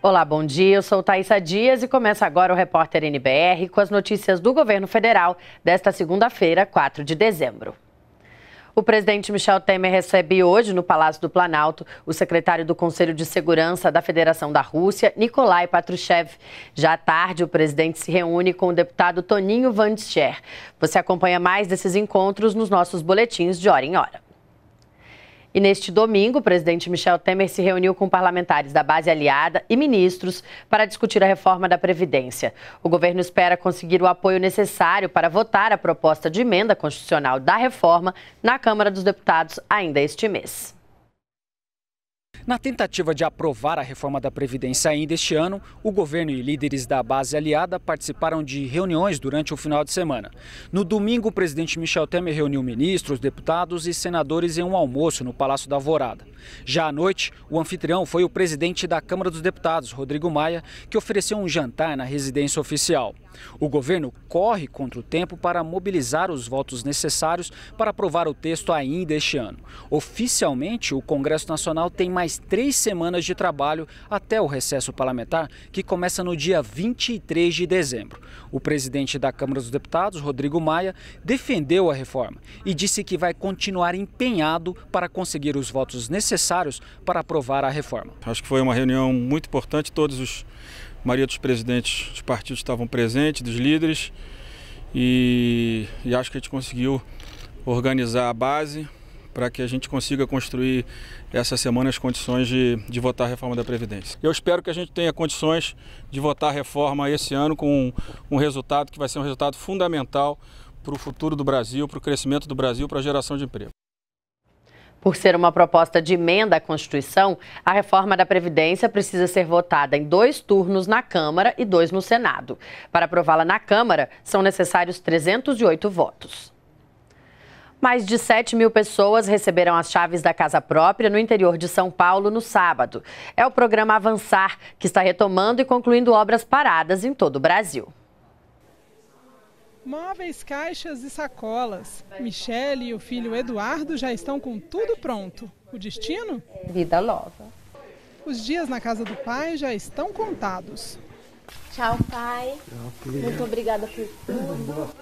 Olá, bom dia. Eu sou Thaisa Dias e começa agora o Repórter NBR com as notícias do governo federal desta segunda-feira, 4 de dezembro. O presidente Michel Temer recebe hoje, no Palácio do Planalto, o secretário do Conselho de Segurança da Federação da Rússia, Nikolai Patrushev. Já à tarde, o presidente se reúne com o deputado Toninho Vandscher. Você acompanha mais desses encontros nos nossos boletins de hora em hora. E neste domingo, o presidente Michel Temer se reuniu com parlamentares da base aliada e ministros para discutir a reforma da Previdência. O governo espera conseguir o apoio necessário para votar a proposta de emenda constitucional da reforma na Câmara dos Deputados ainda este mês. Na tentativa de aprovar a reforma da Previdência ainda este ano, o governo e líderes da base aliada participaram de reuniões durante o final de semana. No domingo, o presidente Michel Temer reuniu ministros, deputados e senadores em um almoço no Palácio da Alvorada. Já à noite, o anfitrião foi o presidente da Câmara dos Deputados, Rodrigo Maia, que ofereceu um jantar na residência oficial. O governo corre contra o tempo para mobilizar os votos necessários para aprovar o texto ainda este ano. Oficialmente, o Congresso Nacional tem mais três semanas de trabalho até o recesso parlamentar, que começa no dia 23 de dezembro. O presidente da Câmara dos Deputados, Rodrigo Maia, defendeu a reforma e disse que vai continuar empenhado para conseguir os votos necessários para aprovar a reforma. Acho que foi uma reunião muito importante, todos os maioria dos presidentes dos partidos estavam presentes, dos líderes, e, e acho que a gente conseguiu organizar a base para que a gente consiga construir essa semana as condições de, de votar a reforma da Previdência. Eu espero que a gente tenha condições de votar a reforma esse ano com um, um resultado que vai ser um resultado fundamental para o futuro do Brasil, para o crescimento do Brasil, para a geração de emprego. Por ser uma proposta de emenda à Constituição, a reforma da Previdência precisa ser votada em dois turnos na Câmara e dois no Senado. Para aprová-la na Câmara, são necessários 308 votos. Mais de 7 mil pessoas receberam as chaves da casa própria no interior de São Paulo no sábado. É o programa Avançar, que está retomando e concluindo obras paradas em todo o Brasil móveis, caixas e sacolas. Michele e o filho Eduardo já estão com tudo pronto. O destino? Vida nova. Os dias na casa do pai já estão contados. Tchau, pai. Tchau, filho. Muito obrigada por tudo.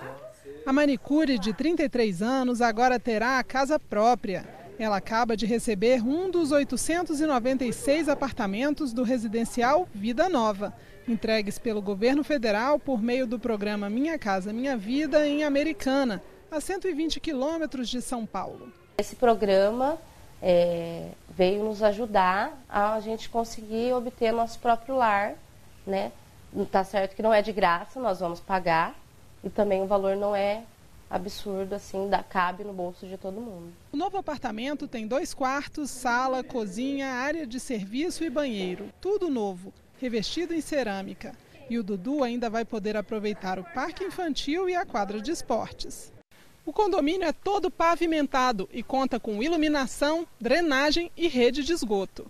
A manicure de 33 anos agora terá a casa própria. Ela acaba de receber um dos 896 apartamentos do residencial Vida Nova, entregues pelo governo federal por meio do programa Minha Casa Minha Vida em Americana, a 120 quilômetros de São Paulo. Esse programa é, veio nos ajudar a gente conseguir obter nosso próprio lar, né? Tá certo que não é de graça, nós vamos pagar e também o valor não é absurdo, assim, dá, cabe no bolso de todo mundo. O novo apartamento tem dois quartos, sala, cozinha, área de serviço e banheiro. Tudo novo, revestido em cerâmica. E o Dudu ainda vai poder aproveitar o parque infantil e a quadra de esportes. O condomínio é todo pavimentado e conta com iluminação, drenagem e rede de esgoto.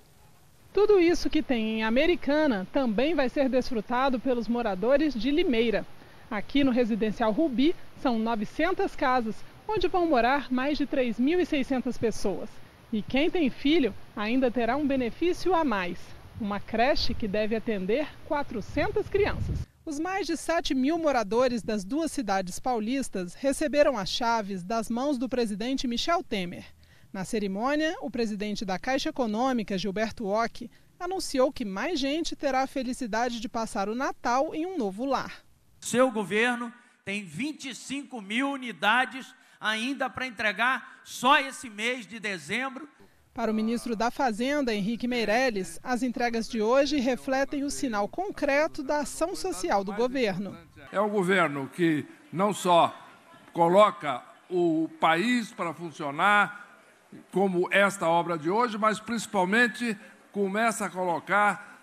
Tudo isso que tem em Americana também vai ser desfrutado pelos moradores de Limeira, Aqui no residencial Rubi, são 900 casas, onde vão morar mais de 3.600 pessoas. E quem tem filho ainda terá um benefício a mais: uma creche que deve atender 400 crianças. Os mais de 7 mil moradores das duas cidades paulistas receberam as chaves das mãos do presidente Michel Temer. Na cerimônia, o presidente da Caixa Econômica, Gilberto Ock, anunciou que mais gente terá a felicidade de passar o Natal em um novo lar. Seu governo tem 25 mil unidades ainda para entregar só esse mês de dezembro. Para o ministro da Fazenda, Henrique Meirelles, as entregas de hoje refletem o sinal concreto da ação social do governo. É o governo que não só coloca o país para funcionar, como esta obra de hoje, mas principalmente começa a colocar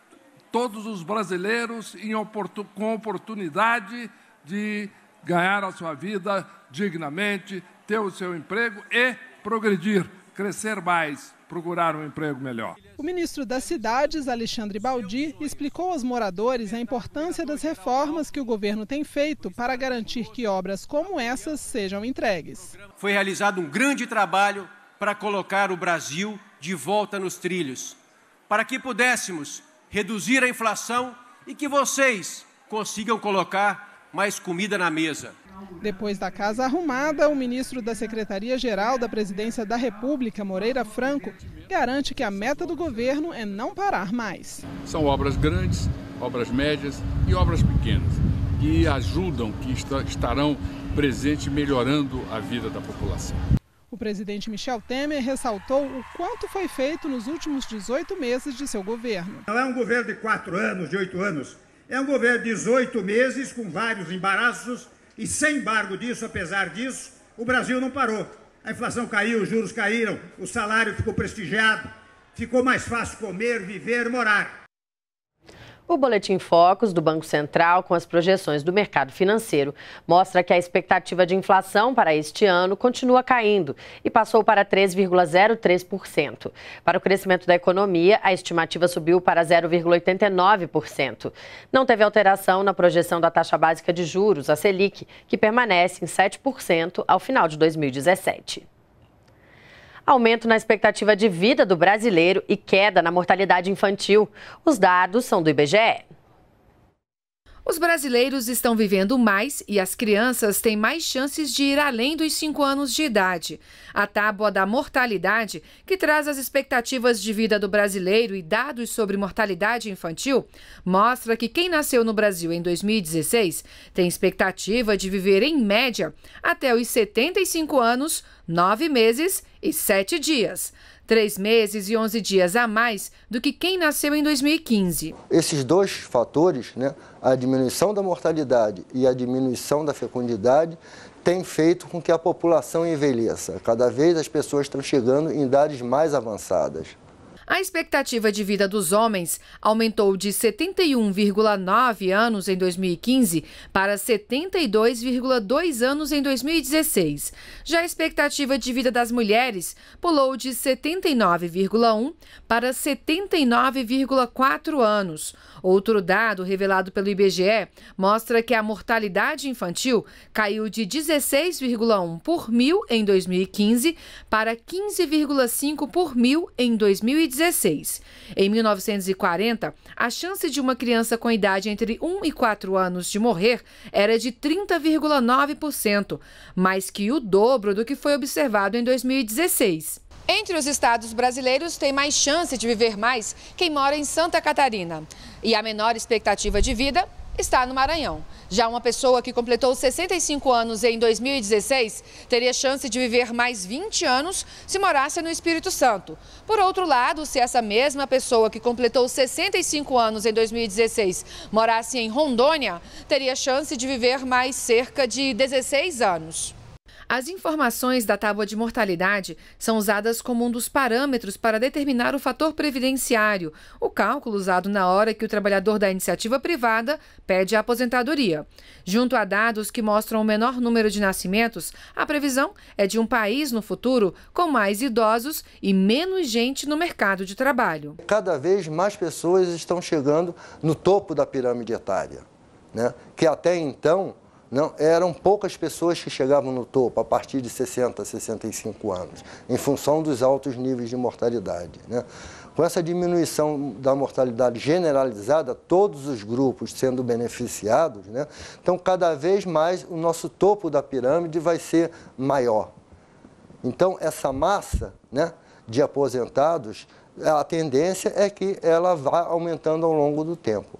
todos os brasileiros oportun, com oportunidade de ganhar a sua vida dignamente, ter o seu emprego e progredir, crescer mais, procurar um emprego melhor. O ministro das Cidades, Alexandre Baldi, explicou aos moradores a importância das reformas que o governo tem feito para garantir que obras como essas sejam entregues. Foi realizado um grande trabalho para colocar o Brasil de volta nos trilhos, para que pudéssemos reduzir a inflação e que vocês consigam colocar mais comida na mesa. Depois da casa arrumada, o ministro da Secretaria-Geral da Presidência da República, Moreira Franco, garante que a meta do governo é não parar mais. São obras grandes, obras médias e obras pequenas, que ajudam, que estarão presentes melhorando a vida da população presidente Michel Temer ressaltou o quanto foi feito nos últimos 18 meses de seu governo. Não é um governo de quatro anos, de oito anos. É um governo de 18 meses com vários embaraços e, sem embargo disso, apesar disso, o Brasil não parou. A inflação caiu, os juros caíram, o salário ficou prestigiado, ficou mais fácil comer, viver, morar. O Boletim focos do Banco Central, com as projeções do mercado financeiro, mostra que a expectativa de inflação para este ano continua caindo e passou para 3,03%. Para o crescimento da economia, a estimativa subiu para 0,89%. Não teve alteração na projeção da taxa básica de juros, a Selic, que permanece em 7% ao final de 2017 aumento na expectativa de vida do brasileiro e queda na mortalidade infantil. Os dados são do IBGE. Os brasileiros estão vivendo mais e as crianças têm mais chances de ir além dos 5 anos de idade. A tábua da mortalidade, que traz as expectativas de vida do brasileiro e dados sobre mortalidade infantil, mostra que quem nasceu no Brasil em 2016 tem expectativa de viver, em média, até os 75 anos, 9 meses e 7 dias três meses e 11 dias a mais do que quem nasceu em 2015. Esses dois fatores, né, a diminuição da mortalidade e a diminuição da fecundidade, tem feito com que a população envelheça. Cada vez as pessoas estão chegando em idades mais avançadas. A expectativa de vida dos homens aumentou de 71,9 anos em 2015 para 72,2 anos em 2016. Já a expectativa de vida das mulheres pulou de 79,1 para 79,4 anos. Outro dado revelado pelo IBGE mostra que a mortalidade infantil caiu de 16,1 por mil em 2015 para 15,5 por mil em 2016. 2016. Em 1940, a chance de uma criança com idade entre 1 e 4 anos de morrer era de 30,9%, mais que o dobro do que foi observado em 2016. Entre os estados brasileiros, tem mais chance de viver mais quem mora em Santa Catarina. E a menor expectativa de vida está no Maranhão. Já uma pessoa que completou 65 anos em 2016 teria chance de viver mais 20 anos se morasse no Espírito Santo. Por outro lado, se essa mesma pessoa que completou 65 anos em 2016 morasse em Rondônia, teria chance de viver mais cerca de 16 anos. As informações da tábua de mortalidade são usadas como um dos parâmetros para determinar o fator previdenciário, o cálculo usado na hora que o trabalhador da iniciativa privada pede a aposentadoria. Junto a dados que mostram o menor número de nascimentos, a previsão é de um país no futuro com mais idosos e menos gente no mercado de trabalho. Cada vez mais pessoas estão chegando no topo da pirâmide etária, né? que até então não, eram poucas pessoas que chegavam no topo a partir de 60, 65 anos, em função dos altos níveis de mortalidade. Né? Com essa diminuição da mortalidade generalizada, todos os grupos sendo beneficiados, né? então cada vez mais o nosso topo da pirâmide vai ser maior. Então essa massa né, de aposentados, a tendência é que ela vá aumentando ao longo do tempo.